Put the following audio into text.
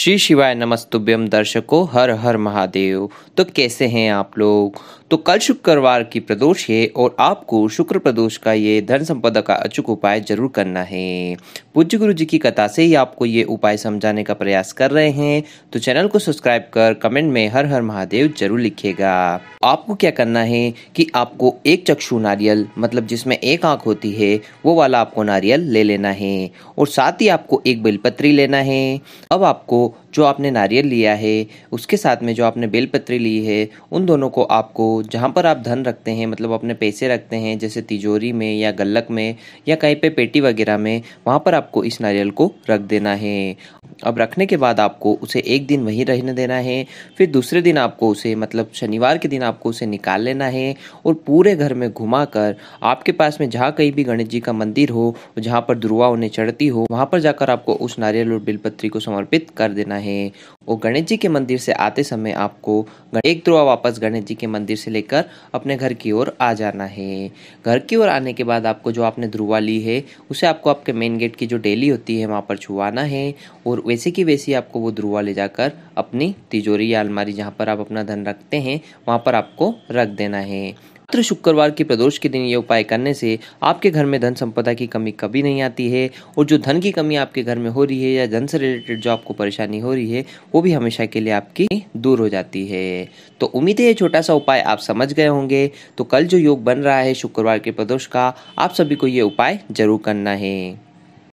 श्री शिवाय नमस्तुभ्यम दर्शकों हर हर महादेव तो कैसे हैं आप लोग तो कल शुक्रवार की प्रदोष है और आपको शुक्र प्रदोष का ये धन संपदा का अचूक उपाय जरूर करना है पूज्य गुरु जी की कथा से ही आपको ये उपाय समझाने का प्रयास कर रहे हैं तो चैनल को सब्सक्राइब कर कमेंट में हर हर महादेव जरूर लिखेगा आपको क्या करना है कि आपको एक चक्षु नारियल मतलब जिसमें एक आँख होती है वो वाला आपको नारियल ले लेना है और साथ ही आपको एक बेलपत्री लेना है अब आपको जो आपने नारियल लिया है उसके साथ में जो आपने बेलपत्री ली है उन दोनों को आपको जहाँ पर आप धन रखते हैं मतलब अपने पैसे रखते हैं जैसे तिजोरी में या गल्लक में या कहीं पे पेटी वगैरह में वहाँ पर आपको इस नारियल को रख देना है अब रखने के बाद आपको उसे एक दिन वहीं रहने देना है फिर दूसरे दिन आपको उसे मतलब शनिवार के दिन आपको उसे निकाल लेना है और पूरे घर में घुमा कर आपके पास में जहाँ कहीं भी गणेश जी का मंदिर हो जहाँ पर दुर्वा उन्हें चढ़ती हो वहाँ पर जाकर आपको उस नारियल और बिलपत्री को समर्पित कर देना है और गणेश जी के मंदिर से आते समय आपको एक द्रोहा वापस गणेश जी के मंदिर से लेकर अपने घर की ओर आ जाना है घर की ओर आने के बाद आपको जो आपने ध्रुवा ली है उसे आपको आपके मेन गेट की जो डेली होती है वहाँ पर छुआना है और वैसे की वैसी आपको वो ध्रुवा ले जाकर अपनी तिजोरी या अलमारी जहाँ पर आप अपना धन रखते हैं वहाँ पर आपको रख देना है मात्र शुक्रवार के प्रदोष के दिन ये उपाय करने से आपके घर में धन संपदा की कमी कभी नहीं आती है और जो धन की कमी आपके घर में हो रही है या धन से रिलेटेड जो आपको परेशानी हो रही है वो भी हमेशा के लिए आपकी दूर हो जाती है तो उम्मीद है ये छोटा सा उपाय आप समझ गए होंगे तो कल जो योग बन रहा है शुक्रवार के प्रदोष का आप सभी को ये उपाय जरूर करना है